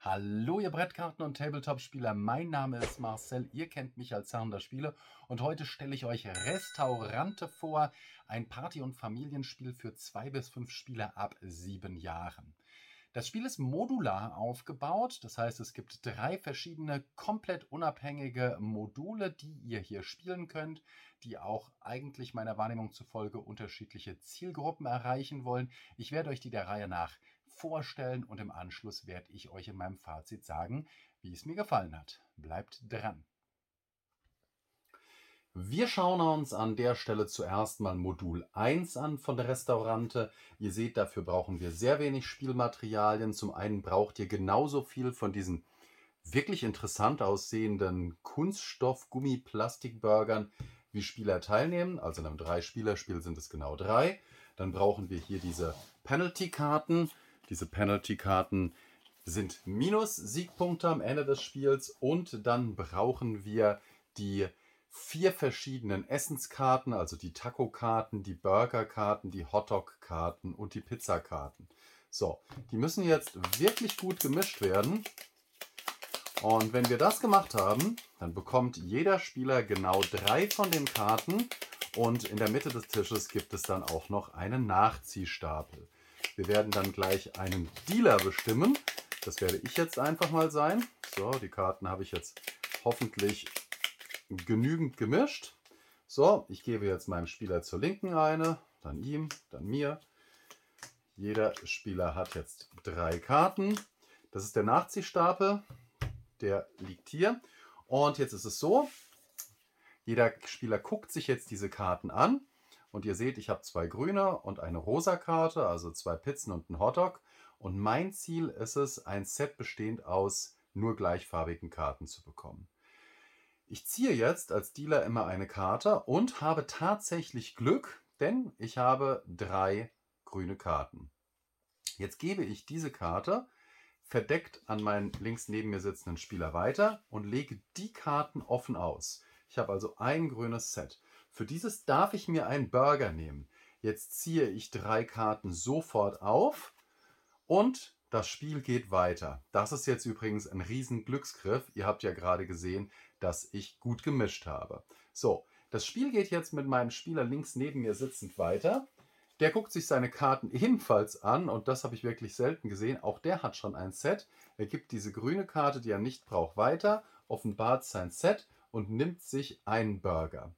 Hallo, ihr Brettkarten- und Tabletop-Spieler. Mein Name ist Marcel. Ihr kennt mich als Herrn der Spiele. Und heute stelle ich euch Restaurante vor. Ein Party- und Familienspiel für zwei bis fünf Spieler ab sieben Jahren. Das Spiel ist modular aufgebaut, das heißt es gibt drei verschiedene komplett unabhängige Module, die ihr hier spielen könnt, die auch eigentlich meiner Wahrnehmung zufolge unterschiedliche Zielgruppen erreichen wollen. Ich werde euch die der Reihe nach vorstellen und im Anschluss werde ich euch in meinem Fazit sagen, wie es mir gefallen hat. Bleibt dran! Wir schauen uns an der Stelle zuerst mal Modul 1 an von der Restaurante. Ihr seht, dafür brauchen wir sehr wenig Spielmaterialien. Zum einen braucht ihr genauso viel von diesen wirklich interessant aussehenden Kunststoff-Gummi-Plastikburgern, wie Spieler teilnehmen. Also in einem Drei-Spieler-Spiel sind es genau drei. Dann brauchen wir hier diese Penalty-Karten. Diese Penalty-Karten sind Minus-Siegpunkte am Ende des Spiels und dann brauchen wir die vier verschiedenen Essenskarten, also die Taco-Karten, die Burger-Karten, die Hotdog-Karten und die Pizza-Karten. So, die müssen jetzt wirklich gut gemischt werden. Und wenn wir das gemacht haben, dann bekommt jeder Spieler genau drei von den Karten und in der Mitte des Tisches gibt es dann auch noch einen Nachziehstapel. Wir werden dann gleich einen Dealer bestimmen. Das werde ich jetzt einfach mal sein. So, die Karten habe ich jetzt hoffentlich genügend gemischt. So, ich gebe jetzt meinem Spieler zur Linken eine, dann ihm, dann mir. Jeder Spieler hat jetzt drei Karten. Das ist der Nachziehstapel, der liegt hier. Und jetzt ist es so, jeder Spieler guckt sich jetzt diese Karten an und ihr seht, ich habe zwei grüne und eine rosa Karte, also zwei Pizzen und einen Hotdog. Und mein Ziel ist es, ein Set bestehend aus nur gleichfarbigen Karten zu bekommen. Ich ziehe jetzt als Dealer immer eine Karte und habe tatsächlich Glück, denn ich habe drei grüne Karten. Jetzt gebe ich diese Karte verdeckt an meinen links neben mir sitzenden Spieler weiter und lege die Karten offen aus. Ich habe also ein grünes Set. Für dieses darf ich mir einen Burger nehmen. Jetzt ziehe ich drei Karten sofort auf und das Spiel geht weiter. Das ist jetzt übrigens ein riesen Glücksgriff. Ihr habt ja gerade gesehen, dass ich gut gemischt habe. So, das Spiel geht jetzt mit meinem Spieler links neben mir sitzend weiter. Der guckt sich seine Karten ebenfalls an und das habe ich wirklich selten gesehen. Auch der hat schon ein Set. Er gibt diese grüne Karte, die er nicht braucht, weiter, offenbart sein Set und nimmt sich einen Burger.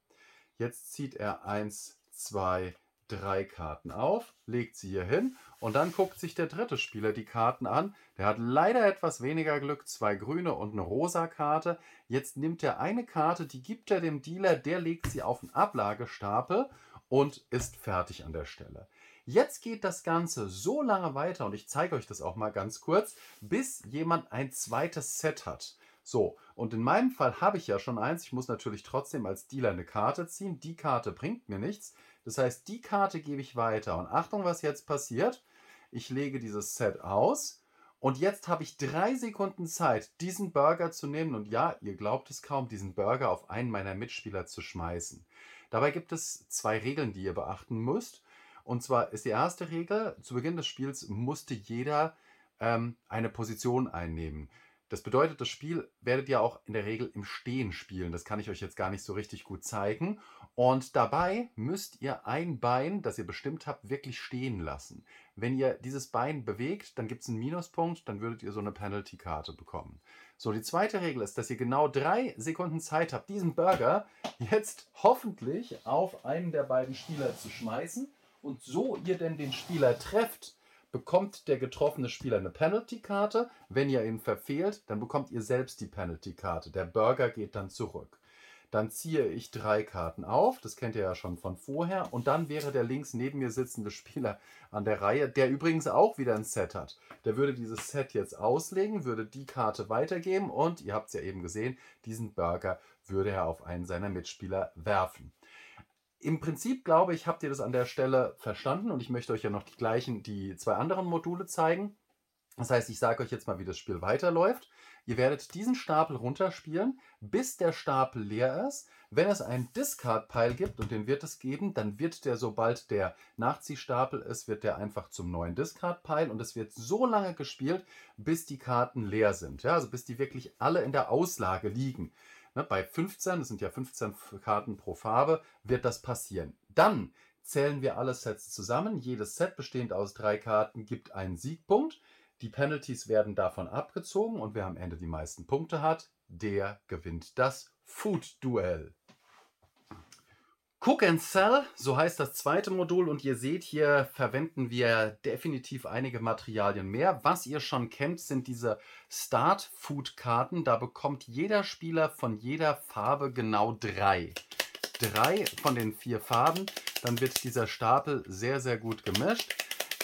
Jetzt zieht er 1, 2, 3 Karten auf, legt sie hier hin und dann guckt sich der dritte Spieler die Karten an. Der hat leider etwas weniger Glück, zwei grüne und eine rosa Karte. Jetzt nimmt er eine Karte, die gibt er dem Dealer, der legt sie auf den Ablagestapel und ist fertig an der Stelle. Jetzt geht das Ganze so lange weiter und ich zeige euch das auch mal ganz kurz, bis jemand ein zweites Set hat. So, und in meinem Fall habe ich ja schon eins. Ich muss natürlich trotzdem als Dealer eine Karte ziehen. Die Karte bringt mir nichts. Das heißt, die Karte gebe ich weiter. Und Achtung, was jetzt passiert. Ich lege dieses Set aus. Und jetzt habe ich drei Sekunden Zeit, diesen Burger zu nehmen und ja, ihr glaubt es kaum, diesen Burger auf einen meiner Mitspieler zu schmeißen. Dabei gibt es zwei Regeln, die ihr beachten müsst. Und zwar ist die erste Regel, zu Beginn des Spiels musste jeder ähm, eine Position einnehmen. Das bedeutet, das Spiel werdet ihr auch in der Regel im Stehen spielen. Das kann ich euch jetzt gar nicht so richtig gut zeigen. Und dabei müsst ihr ein Bein, das ihr bestimmt habt, wirklich stehen lassen. Wenn ihr dieses Bein bewegt, dann gibt es einen Minuspunkt, dann würdet ihr so eine Penalty-Karte bekommen. So, die zweite Regel ist, dass ihr genau drei Sekunden Zeit habt, diesen Burger jetzt hoffentlich auf einen der beiden Spieler zu schmeißen. Und so ihr denn den Spieler trefft, bekommt der getroffene Spieler eine Penalty-Karte. Wenn ihr ihn verfehlt, dann bekommt ihr selbst die Penalty-Karte. Der Burger geht dann zurück. Dann ziehe ich drei Karten auf, das kennt ihr ja schon von vorher. Und dann wäre der links neben mir sitzende Spieler an der Reihe, der übrigens auch wieder ein Set hat. Der würde dieses Set jetzt auslegen, würde die Karte weitergeben und, ihr habt es ja eben gesehen, diesen Burger würde er auf einen seiner Mitspieler werfen. Im Prinzip glaube ich, habt ihr das an der Stelle verstanden und ich möchte euch ja noch die gleichen, die zwei anderen Module zeigen. Das heißt, ich sage euch jetzt mal, wie das Spiel weiterläuft. Ihr werdet diesen Stapel runterspielen, bis der Stapel leer ist. Wenn es einen Discard-Pile gibt, und den wird es geben, dann wird der, sobald der Nachziehstapel ist, wird der einfach zum neuen Discard-Pile und es wird so lange gespielt, bis die Karten leer sind. Ja, also bis die wirklich alle in der Auslage liegen. Ne, bei 15, das sind ja 15 Karten pro Farbe, wird das passieren. Dann zählen wir alle Sets zusammen. Jedes Set bestehend aus drei Karten gibt einen Siegpunkt. Die Penalties werden davon abgezogen und wer am Ende die meisten Punkte hat, der gewinnt das Food-Duell. Cook and Sell, so heißt das zweite Modul und ihr seht, hier verwenden wir definitiv einige Materialien mehr. Was ihr schon kennt, sind diese Start-Food-Karten. Da bekommt jeder Spieler von jeder Farbe genau drei. Drei von den vier Farben. Dann wird dieser Stapel sehr, sehr gut gemischt.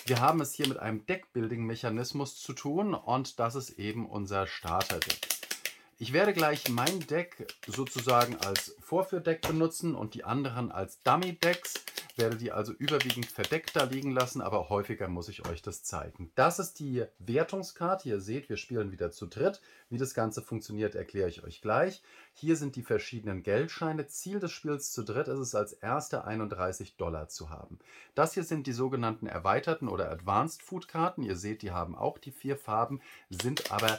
Wir haben es hier mit einem Deckbuilding-Mechanismus zu tun und das ist eben unser Starter-Deck. Ich werde gleich mein Deck sozusagen als Vorführdeck benutzen und die anderen als Dummy-Decks. Werde die also überwiegend verdeckt da liegen lassen, aber häufiger muss ich euch das zeigen. Das ist die Wertungskarte. Ihr seht, wir spielen wieder zu dritt. Wie das Ganze funktioniert, erkläre ich euch gleich. Hier sind die verschiedenen Geldscheine. Ziel des Spiels zu dritt ist es, als erste 31 Dollar zu haben. Das hier sind die sogenannten erweiterten oder Advanced Food Karten. Ihr seht, die haben auch die vier Farben, sind aber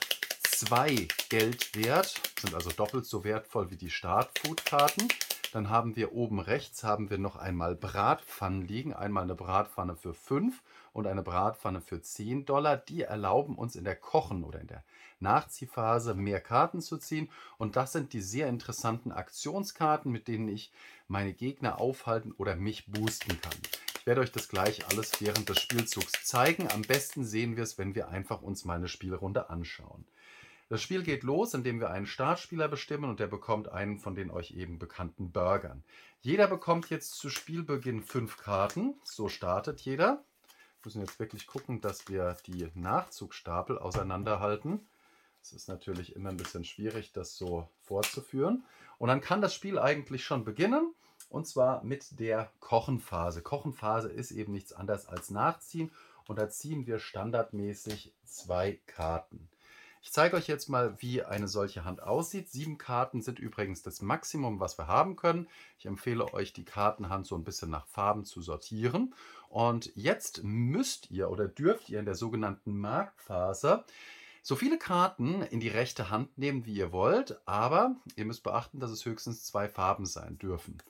zwei Geld wert, sind also doppelt so wertvoll wie die Startfood-Karten. Dann haben wir oben rechts haben wir noch einmal Bratpfannen liegen, einmal eine Bratpfanne für 5 und eine Bratpfanne für 10 Dollar. Die erlauben uns in der Kochen oder in der Nachziehphase mehr Karten zu ziehen und das sind die sehr interessanten Aktionskarten, mit denen ich meine Gegner aufhalten oder mich boosten kann. Ich werde euch das gleich alles während des Spielzugs zeigen. Am besten sehen wir es, wenn wir einfach uns mal eine Spielrunde anschauen. Das Spiel geht los, indem wir einen Startspieler bestimmen und der bekommt einen von den euch eben bekannten Burgern. Jeder bekommt jetzt zu Spielbeginn fünf Karten. So startet jeder. Wir müssen jetzt wirklich gucken, dass wir die Nachzugstapel auseinanderhalten. Es ist natürlich immer ein bisschen schwierig, das so vorzuführen. Und dann kann das Spiel eigentlich schon beginnen. Und zwar mit der Kochenphase. Kochenphase ist eben nichts anderes als Nachziehen. Und da ziehen wir standardmäßig zwei Karten. Ich zeige euch jetzt mal, wie eine solche Hand aussieht. Sieben Karten sind übrigens das Maximum, was wir haben können. Ich empfehle euch, die Kartenhand so ein bisschen nach Farben zu sortieren. Und jetzt müsst ihr oder dürft ihr in der sogenannten Marktphase so viele Karten in die rechte Hand nehmen, wie ihr wollt, aber ihr müsst beachten, dass es höchstens zwei Farben sein dürfen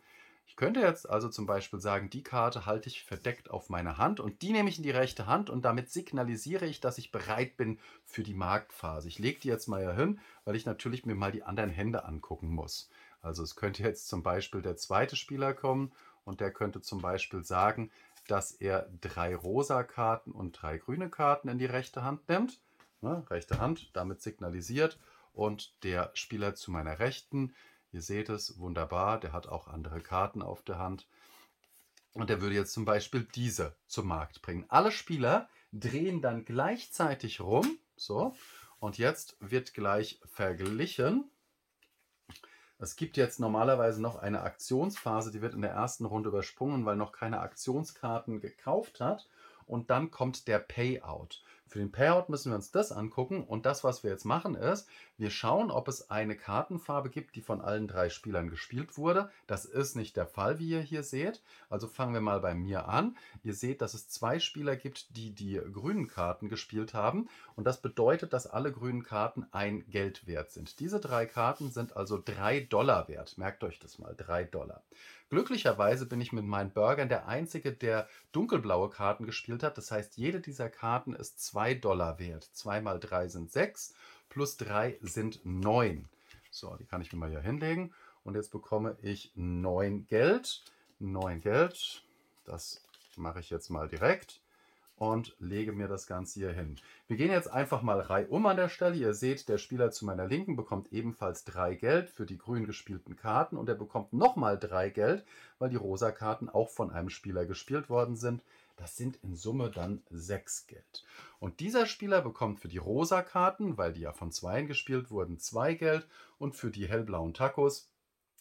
könnte jetzt also zum Beispiel sagen, die Karte halte ich verdeckt auf meiner Hand und die nehme ich in die rechte Hand und damit signalisiere ich, dass ich bereit bin für die Marktphase. Ich lege die jetzt mal hier hin, weil ich natürlich mir mal die anderen Hände angucken muss. Also es könnte jetzt zum Beispiel der zweite Spieler kommen und der könnte zum Beispiel sagen, dass er drei rosa Karten und drei grüne Karten in die rechte Hand nimmt. Ne, rechte Hand, damit signalisiert. Und der Spieler zu meiner Rechten Ihr seht es, wunderbar, der hat auch andere Karten auf der Hand. Und er würde jetzt zum Beispiel diese zum Markt bringen. Alle Spieler drehen dann gleichzeitig rum. So, und jetzt wird gleich verglichen. Es gibt jetzt normalerweise noch eine Aktionsphase, die wird in der ersten Runde übersprungen, weil noch keine Aktionskarten gekauft hat. Und dann kommt der Payout. Für den Payout müssen wir uns das angucken und das, was wir jetzt machen, ist, wir schauen, ob es eine Kartenfarbe gibt, die von allen drei Spielern gespielt wurde. Das ist nicht der Fall, wie ihr hier seht. Also fangen wir mal bei mir an. Ihr seht, dass es zwei Spieler gibt, die die grünen Karten gespielt haben und das bedeutet, dass alle grünen Karten ein Geld wert sind. Diese drei Karten sind also drei Dollar wert. Merkt euch das mal, drei Dollar. Glücklicherweise bin ich mit meinen Burgern der Einzige, der dunkelblaue Karten gespielt hat. Das heißt, jede dieser Karten ist zwei 2 Dollar wert. 2 mal 3 sind 6, plus 3 sind 9. So, die kann ich mir mal hier hinlegen. Und jetzt bekomme ich 9 Geld. 9 Geld, das mache ich jetzt mal direkt und lege mir das Ganze hier hin. Wir gehen jetzt einfach mal reihum an der Stelle. Ihr seht, der Spieler zu meiner Linken bekommt ebenfalls 3 Geld für die grün gespielten Karten und er bekommt nochmal 3 Geld, weil die rosa Karten auch von einem Spieler gespielt worden sind. Das sind in Summe dann 6 Geld. Und dieser Spieler bekommt für die rosa Karten, weil die ja von Zweien gespielt wurden, 2 Geld. Und für die hellblauen Tacos,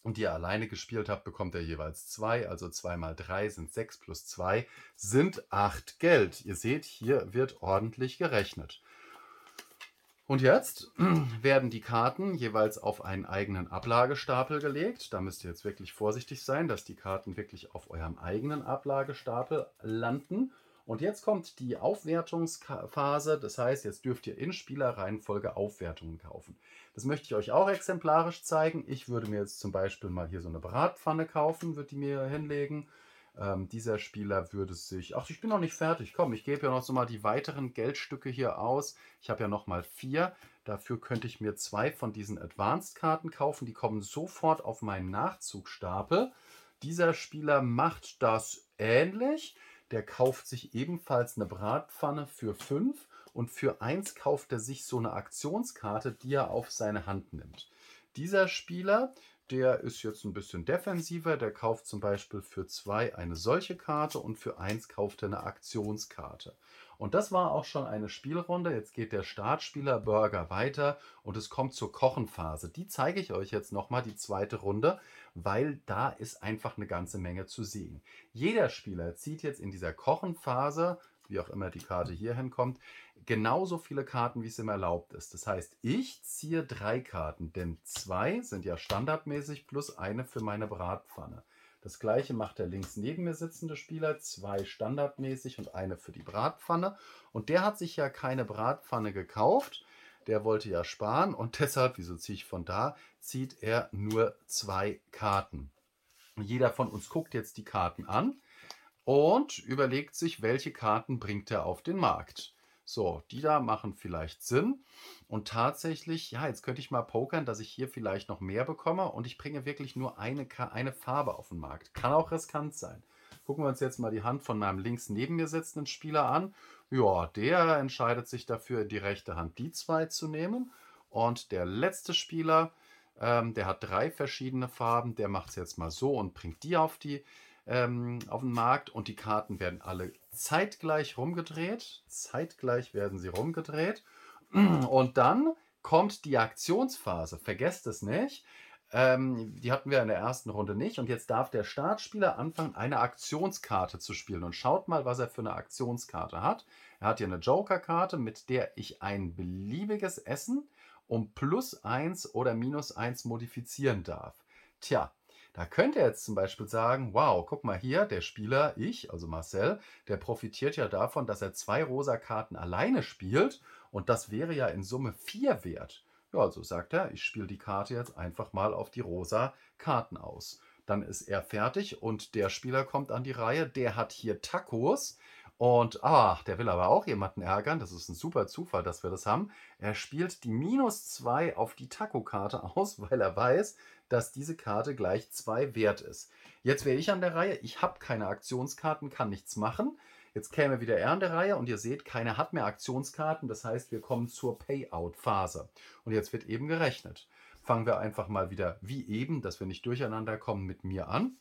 die er alleine gespielt hat, bekommt er jeweils 2. Also 2 mal 3 sind 6 plus 2 sind 8 Geld. Ihr seht, hier wird ordentlich gerechnet. Und jetzt werden die Karten jeweils auf einen eigenen Ablagestapel gelegt. Da müsst ihr jetzt wirklich vorsichtig sein, dass die Karten wirklich auf eurem eigenen Ablagestapel landen. Und jetzt kommt die Aufwertungsphase. Das heißt, jetzt dürft ihr in Spielerreihenfolge Aufwertungen kaufen. Das möchte ich euch auch exemplarisch zeigen. Ich würde mir jetzt zum Beispiel mal hier so eine Bratpfanne kaufen, würde die mir hinlegen ähm, dieser Spieler würde sich, ach, ich bin noch nicht fertig, komm, ich gebe ja noch so mal die weiteren Geldstücke hier aus. Ich habe ja noch mal vier. Dafür könnte ich mir zwei von diesen Advanced-Karten kaufen. Die kommen sofort auf meinen Nachzugstapel. Dieser Spieler macht das ähnlich. Der kauft sich ebenfalls eine Bratpfanne für fünf und für eins kauft er sich so eine Aktionskarte, die er auf seine Hand nimmt. Dieser Spieler der ist jetzt ein bisschen defensiver. Der kauft zum Beispiel für zwei eine solche Karte und für eins kauft er eine Aktionskarte. Und das war auch schon eine Spielrunde. Jetzt geht der Startspieler Burger weiter und es kommt zur Kochenphase. Die zeige ich euch jetzt nochmal, die zweite Runde, weil da ist einfach eine ganze Menge zu sehen. Jeder Spieler zieht jetzt in dieser Kochenphase wie auch immer die Karte hier hinkommt, genauso viele Karten, wie es ihm erlaubt ist. Das heißt, ich ziehe drei Karten, denn zwei sind ja standardmäßig plus eine für meine Bratpfanne. Das gleiche macht der links neben mir sitzende Spieler, zwei standardmäßig und eine für die Bratpfanne. Und der hat sich ja keine Bratpfanne gekauft, der wollte ja sparen und deshalb, wieso ziehe ich von da, zieht er nur zwei Karten. Jeder von uns guckt jetzt die Karten an und überlegt sich, welche Karten bringt er auf den Markt. So, die da machen vielleicht Sinn. Und tatsächlich, ja, jetzt könnte ich mal pokern, dass ich hier vielleicht noch mehr bekomme und ich bringe wirklich nur eine, eine Farbe auf den Markt. Kann auch riskant sein. Gucken wir uns jetzt mal die Hand von meinem links neben mir sitzenden Spieler an. Ja, der entscheidet sich dafür, die rechte Hand die zwei zu nehmen. Und der letzte Spieler, ähm, der hat drei verschiedene Farben, der macht es jetzt mal so und bringt die auf die ähm, auf den Markt und die Karten werden alle zeitgleich rumgedreht. Zeitgleich werden sie rumgedreht. Und dann kommt die Aktionsphase. Vergesst es nicht. Ähm, die hatten wir in der ersten Runde nicht. Und jetzt darf der Startspieler anfangen, eine Aktionskarte zu spielen. Und schaut mal, was er für eine Aktionskarte hat. Er hat hier eine Joker-Karte, mit der ich ein beliebiges Essen um plus 1 oder minus 1 modifizieren darf. Tja, da könnte er jetzt zum Beispiel sagen, wow, guck mal hier, der Spieler, ich, also Marcel, der profitiert ja davon, dass er zwei rosa Karten alleine spielt und das wäre ja in Summe vier wert. Ja, also sagt er, ich spiele die Karte jetzt einfach mal auf die rosa Karten aus. Dann ist er fertig und der Spieler kommt an die Reihe, der hat hier Tacos, und ah, der will aber auch jemanden ärgern. Das ist ein super Zufall, dass wir das haben. Er spielt die minus 2 auf die Taco-Karte aus, weil er weiß, dass diese Karte gleich 2 wert ist. Jetzt wäre ich an der Reihe. Ich habe keine Aktionskarten, kann nichts machen. Jetzt käme wieder er an der Reihe und ihr seht, keiner hat mehr Aktionskarten. Das heißt, wir kommen zur Payout-Phase. Und jetzt wird eben gerechnet. Fangen wir einfach mal wieder wie eben, dass wir nicht durcheinander kommen mit mir an.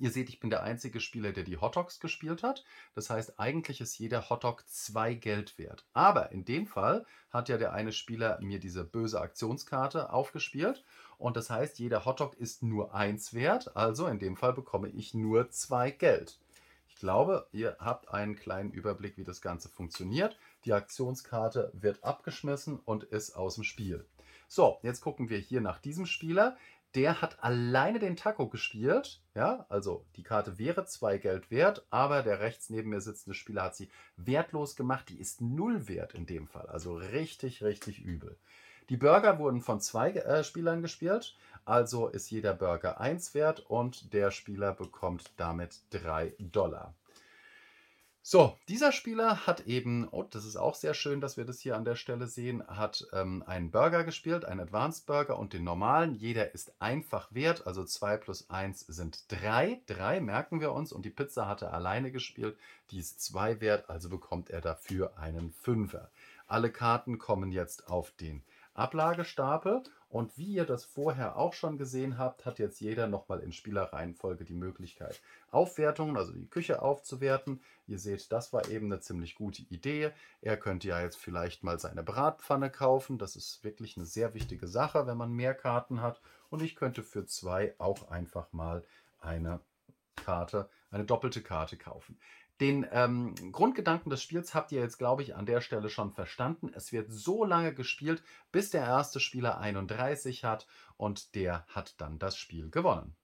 Ihr seht, ich bin der einzige Spieler, der die Hotdogs gespielt hat. Das heißt, eigentlich ist jeder Hotdog zwei Geld wert. Aber in dem Fall hat ja der eine Spieler mir diese böse Aktionskarte aufgespielt. Und das heißt, jeder Hotdog ist nur eins wert. Also in dem Fall bekomme ich nur zwei Geld. Ich glaube, ihr habt einen kleinen Überblick, wie das Ganze funktioniert. Die Aktionskarte wird abgeschmissen und ist aus dem Spiel. So, jetzt gucken wir hier nach diesem Spieler der hat alleine den Taco gespielt. Ja, also die Karte wäre zwei Geld wert, aber der rechts neben mir sitzende Spieler hat sie wertlos gemacht. Die ist null wert in dem Fall. Also richtig, richtig übel. Die Burger wurden von zwei äh, Spielern gespielt, also ist jeder Burger eins wert und der Spieler bekommt damit drei Dollar. So, dieser Spieler hat eben, oh, das ist auch sehr schön, dass wir das hier an der Stelle sehen, hat ähm, einen Burger gespielt, einen Advanced Burger und den normalen. Jeder ist einfach wert, also 2 plus 1 sind 3. 3 merken wir uns und die Pizza hat er alleine gespielt, die ist 2 wert, also bekommt er dafür einen Fünfer. Alle Karten kommen jetzt auf den Ablagestapel. Und wie ihr das vorher auch schon gesehen habt, hat jetzt jeder nochmal in Spielereihenfolge die Möglichkeit, Aufwertungen, also die Küche aufzuwerten. Ihr seht, das war eben eine ziemlich gute Idee. Er könnte ja jetzt vielleicht mal seine Bratpfanne kaufen. Das ist wirklich eine sehr wichtige Sache, wenn man mehr Karten hat. Und ich könnte für zwei auch einfach mal eine Karte, eine doppelte Karte kaufen. Den ähm, Grundgedanken des Spiels habt ihr jetzt, glaube ich, an der Stelle schon verstanden. Es wird so lange gespielt, bis der erste Spieler 31 hat und der hat dann das Spiel gewonnen.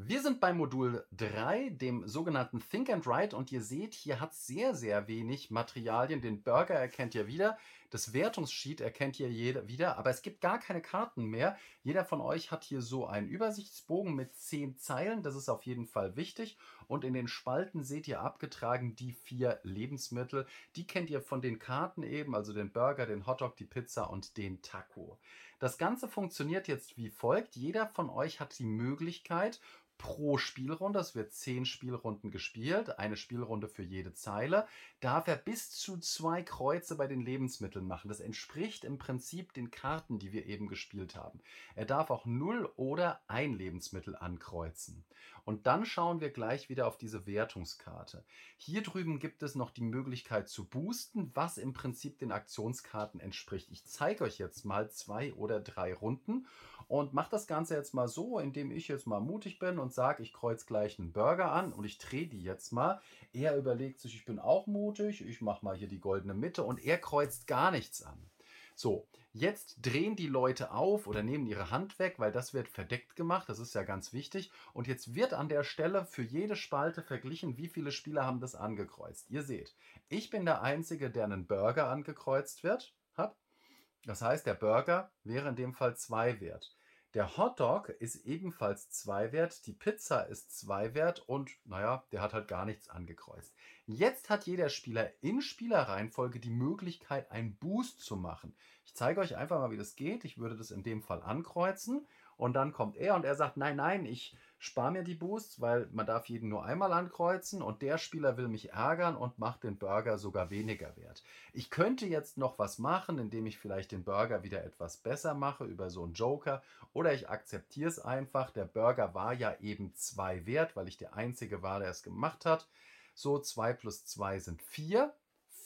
Wir sind bei Modul 3, dem sogenannten Think and Write, und ihr seht, hier hat sehr, sehr wenig Materialien. Den Burger erkennt ihr wieder. Das Wertungssheet erkennt ihr jeder wieder, aber es gibt gar keine Karten mehr. Jeder von euch hat hier so einen Übersichtsbogen mit zehn Zeilen. Das ist auf jeden Fall wichtig. Und in den Spalten seht ihr abgetragen die vier Lebensmittel. Die kennt ihr von den Karten eben, also den Burger, den Hotdog, die Pizza und den Taco. Das Ganze funktioniert jetzt wie folgt. Jeder von euch hat die Möglichkeit, pro Spielrunde, es wird zehn Spielrunden gespielt, eine Spielrunde für jede Zeile, darf er bis zu zwei Kreuze bei den Lebensmitteln machen. Das entspricht im Prinzip den Karten, die wir eben gespielt haben. Er darf auch null oder ein Lebensmittel ankreuzen. Und dann schauen wir gleich wieder auf diese Wertungskarte. Hier drüben gibt es noch die Möglichkeit zu boosten, was im Prinzip den Aktionskarten entspricht. Ich zeige euch jetzt mal zwei oder drei Runden und mache das Ganze jetzt mal so, indem ich jetzt mal mutig bin und und sagt, ich kreuz gleich einen Burger an und ich drehe die jetzt mal. Er überlegt sich, ich bin auch mutig, ich mache mal hier die goldene Mitte und er kreuzt gar nichts an. So, jetzt drehen die Leute auf oder nehmen ihre Hand weg, weil das wird verdeckt gemacht, das ist ja ganz wichtig. Und jetzt wird an der Stelle für jede Spalte verglichen, wie viele Spieler haben das angekreuzt. Ihr seht, ich bin der Einzige, der einen Burger angekreuzt wird, hat. Das heißt, der Burger wäre in dem Fall zwei wert. Der Hotdog ist ebenfalls zwei wert, die Pizza ist zwei wert und naja, der hat halt gar nichts angekreuzt. Jetzt hat jeder Spieler in Spielerreihenfolge die Möglichkeit, einen Boost zu machen. Ich zeige euch einfach mal, wie das geht. Ich würde das in dem Fall ankreuzen und dann kommt er und er sagt, nein, nein, ich spar mir die Boosts, weil man darf jeden nur einmal ankreuzen und der Spieler will mich ärgern und macht den Burger sogar weniger wert. Ich könnte jetzt noch was machen, indem ich vielleicht den Burger wieder etwas besser mache über so einen Joker oder ich akzeptiere es einfach, der Burger war ja eben zwei wert, weil ich der Einzige war, der es gemacht hat. So zwei plus zwei sind vier.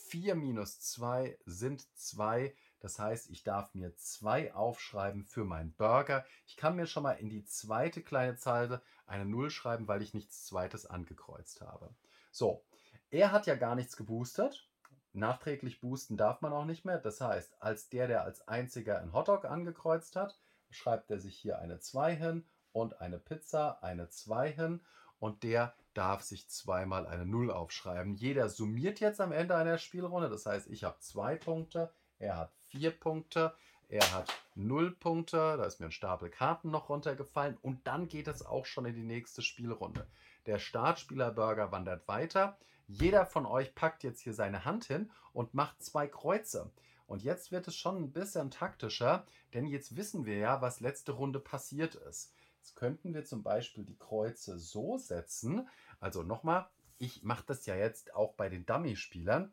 Vier minus zwei sind zwei. Das heißt, ich darf mir zwei aufschreiben für meinen Burger. Ich kann mir schon mal in die zweite kleine Zeile eine Null schreiben, weil ich nichts Zweites angekreuzt habe. So, er hat ja gar nichts geboostert. Nachträglich boosten darf man auch nicht mehr. Das heißt, als der, der als einziger einen Hotdog angekreuzt hat, schreibt er sich hier eine 2 hin und eine Pizza, eine 2 hin. Und der darf sich zweimal eine 0 aufschreiben. Jeder summiert jetzt am Ende einer Spielrunde. Das heißt, ich habe zwei Punkte, er hat vier Punkte. Er hat null Punkte. Da ist mir ein Stapel Karten noch runtergefallen. Und dann geht es auch schon in die nächste Spielrunde. Der Startspielerburger wandert weiter. Jeder von euch packt jetzt hier seine Hand hin und macht zwei Kreuze. Und jetzt wird es schon ein bisschen taktischer, denn jetzt wissen wir ja, was letzte Runde passiert ist. Jetzt könnten wir zum Beispiel die Kreuze so setzen. Also nochmal, ich mache das ja jetzt auch bei den Dummy-Spielern.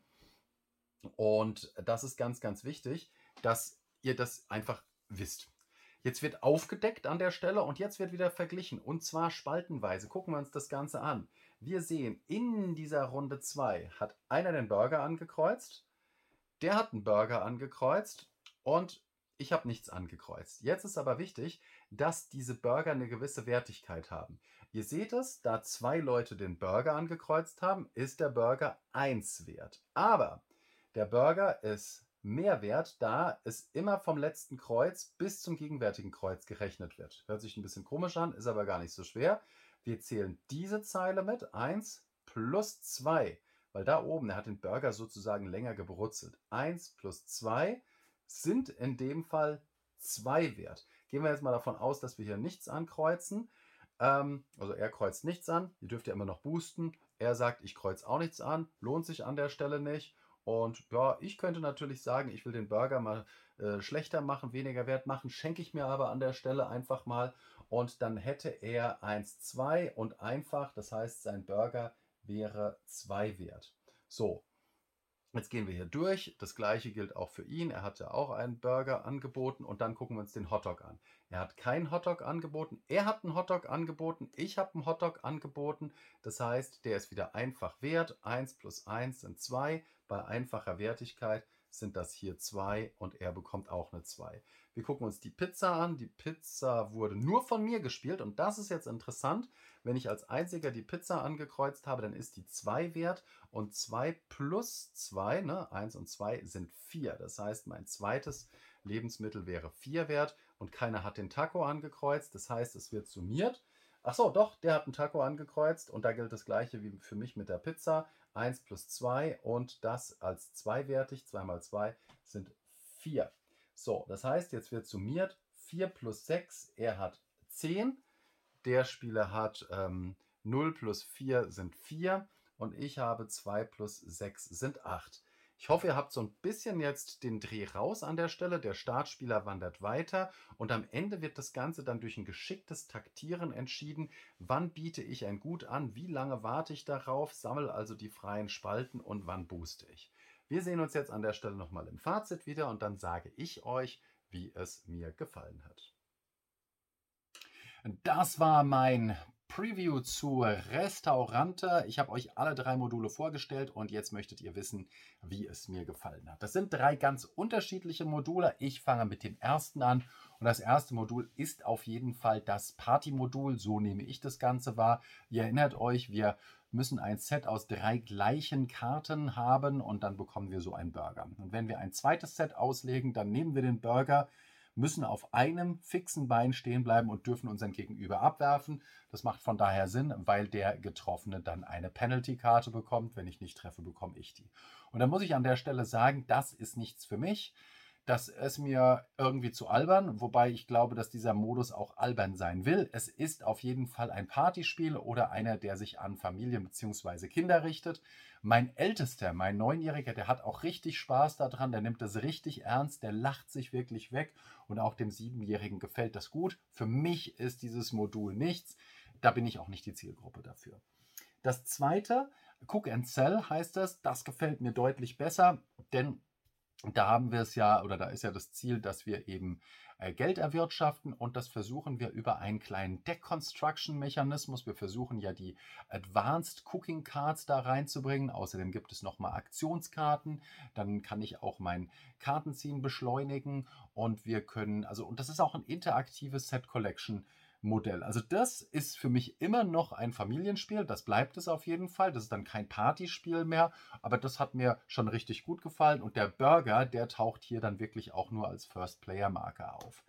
Und das ist ganz, ganz wichtig, dass ihr das einfach wisst. Jetzt wird aufgedeckt an der Stelle und jetzt wird wieder verglichen. Und zwar spaltenweise. Gucken wir uns das Ganze an. Wir sehen, in dieser Runde 2 hat einer den Burger angekreuzt, der hat einen Burger angekreuzt und ich habe nichts angekreuzt. Jetzt ist aber wichtig, dass diese Burger eine gewisse Wertigkeit haben. Ihr seht es, da zwei Leute den Burger angekreuzt haben, ist der Burger 1 wert. Aber der Burger ist mehr wert, da es immer vom letzten Kreuz bis zum gegenwärtigen Kreuz gerechnet wird. Hört sich ein bisschen komisch an, ist aber gar nicht so schwer. Wir zählen diese Zeile mit 1 plus 2, weil da oben, er hat den Burger sozusagen länger gebrutzelt. 1 plus 2 sind in dem Fall 2 wert. Gehen wir jetzt mal davon aus, dass wir hier nichts ankreuzen. Ähm, also er kreuzt nichts an, ihr dürft ja immer noch boosten. Er sagt, ich kreuze auch nichts an, lohnt sich an der Stelle nicht. Und ja, ich könnte natürlich sagen, ich will den Burger mal äh, schlechter machen, weniger wert machen, schenke ich mir aber an der Stelle einfach mal. Und dann hätte er 1, 2 und einfach, das heißt, sein Burger wäre 2 wert. So, Jetzt gehen wir hier durch. Das gleiche gilt auch für ihn. Er hatte auch einen Burger angeboten und dann gucken wir uns den Hotdog an. Er hat keinen Hotdog angeboten. Er hat einen Hotdog angeboten. Ich habe einen Hotdog angeboten. Das heißt, der ist wieder einfach wert. 1 plus 1 sind 2. Bei einfacher Wertigkeit sind das hier 2 und er bekommt auch eine 2. Wir gucken uns die Pizza an. Die Pizza wurde nur von mir gespielt und das ist jetzt interessant. Wenn ich als einziger die Pizza angekreuzt habe, dann ist die 2 wert und 2 plus 2, ne, 1 und 2 sind 4. Das heißt, mein zweites Lebensmittel wäre 4 wert und keiner hat den Taco angekreuzt. Das heißt, es wird summiert. Ach so, doch, der hat einen Taco angekreuzt und da gilt das gleiche wie für mich mit der Pizza. 1 plus 2 und das als 2 wertig, 2 mal 2 sind 4. So, das heißt, jetzt wird summiert 4 plus 6, er hat 10, der Spieler hat ähm, 0 plus 4 sind 4 und ich habe 2 plus 6 sind 8. Ich hoffe, ihr habt so ein bisschen jetzt den Dreh raus an der Stelle. Der Startspieler wandert weiter und am Ende wird das Ganze dann durch ein geschicktes Taktieren entschieden. Wann biete ich ein Gut an? Wie lange warte ich darauf? Sammel also die freien Spalten und wann booste ich? Wir sehen uns jetzt an der Stelle nochmal im Fazit wieder und dann sage ich euch, wie es mir gefallen hat. Das war mein Preview zu Restaurante. Ich habe euch alle drei Module vorgestellt und jetzt möchtet ihr wissen, wie es mir gefallen hat. Das sind drei ganz unterschiedliche Module. Ich fange mit dem ersten an und das erste Modul ist auf jeden Fall das Party-Modul. So nehme ich das Ganze wahr. Ihr erinnert euch, wir müssen ein Set aus drei gleichen Karten haben und dann bekommen wir so einen Burger. Und wenn wir ein zweites Set auslegen, dann nehmen wir den Burger, müssen auf einem fixen Bein stehen bleiben und dürfen unseren Gegenüber abwerfen. Das macht von daher Sinn, weil der Getroffene dann eine Penalty-Karte bekommt. Wenn ich nicht treffe, bekomme ich die. Und dann muss ich an der Stelle sagen, das ist nichts für mich. Das ist mir irgendwie zu albern, wobei ich glaube, dass dieser Modus auch albern sein will. Es ist auf jeden Fall ein Partyspiel oder einer, der sich an Familien bzw. Kinder richtet. Mein Ältester, mein Neunjähriger, der hat auch richtig Spaß daran, der nimmt das richtig ernst, der lacht sich wirklich weg und auch dem Siebenjährigen gefällt das gut. Für mich ist dieses Modul nichts, da bin ich auch nicht die Zielgruppe dafür. Das zweite, Cook and Sell heißt das, das gefällt mir deutlich besser, denn da haben wir es ja, oder da ist ja das Ziel, dass wir eben äh, Geld erwirtschaften und das versuchen wir über einen kleinen deck construction mechanismus Wir versuchen ja die Advanced Cooking Cards da reinzubringen. Außerdem gibt es nochmal Aktionskarten. Dann kann ich auch mein Kartenziehen beschleunigen und wir können, also, und das ist auch ein interaktives Set Collection Modell. Also das ist für mich immer noch ein Familienspiel, das bleibt es auf jeden Fall. Das ist dann kein Partyspiel mehr, aber das hat mir schon richtig gut gefallen und der Burger, der taucht hier dann wirklich auch nur als First Player Marker auf.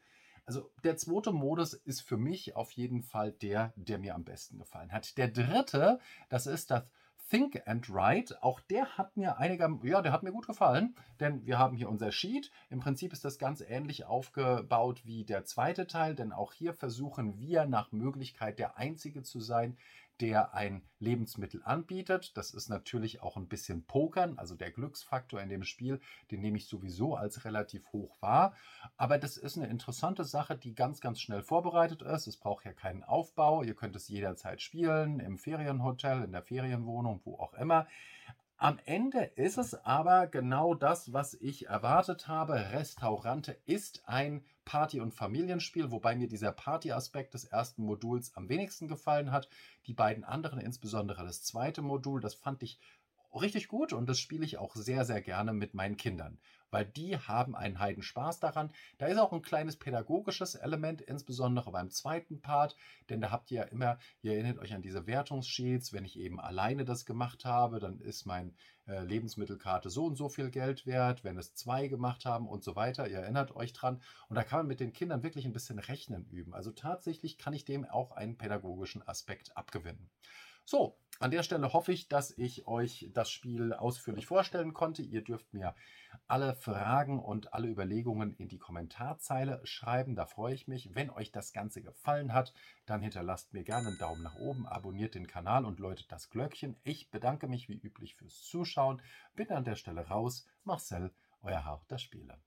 Also der zweite Modus ist für mich auf jeden Fall der, der mir am besten gefallen hat. Der dritte, das ist das Think and Write. Auch der hat mir einiger, ja, der hat mir gut gefallen, denn wir haben hier unser Sheet. Im Prinzip ist das ganz ähnlich aufgebaut wie der zweite Teil, denn auch hier versuchen wir nach Möglichkeit der Einzige zu sein, der ein Lebensmittel anbietet. Das ist natürlich auch ein bisschen Pokern, also der Glücksfaktor in dem Spiel, den nehme ich sowieso als relativ hoch wahr. Aber das ist eine interessante Sache, die ganz, ganz schnell vorbereitet ist. Es braucht ja keinen Aufbau. Ihr könnt es jederzeit spielen, im Ferienhotel, in der Ferienwohnung, wo auch immer. Am Ende ist es aber genau das, was ich erwartet habe. Restaurante ist ein Party- und Familienspiel, wobei mir dieser Party-Aspekt des ersten Moduls am wenigsten gefallen hat. Die beiden anderen, insbesondere das zweite Modul, das fand ich richtig gut und das spiele ich auch sehr, sehr gerne mit meinen Kindern weil die haben einen Heidenspaß daran. Da ist auch ein kleines pädagogisches Element, insbesondere beim zweiten Part, denn da habt ihr ja immer, ihr erinnert euch an diese Wertungsshades, wenn ich eben alleine das gemacht habe, dann ist mein äh, Lebensmittelkarte so und so viel Geld wert, wenn es zwei gemacht haben und so weiter, ihr erinnert euch dran. Und da kann man mit den Kindern wirklich ein bisschen rechnen üben. Also tatsächlich kann ich dem auch einen pädagogischen Aspekt abgewinnen. So, an der Stelle hoffe ich, dass ich euch das Spiel ausführlich vorstellen konnte. Ihr dürft mir alle Fragen und alle Überlegungen in die Kommentarzeile schreiben. Da freue ich mich. Wenn euch das Ganze gefallen hat, dann hinterlasst mir gerne einen Daumen nach oben, abonniert den Kanal und läutet das Glöckchen. Ich bedanke mich wie üblich fürs Zuschauen. Bin an der Stelle raus. Marcel, euer Hauch der Spiele.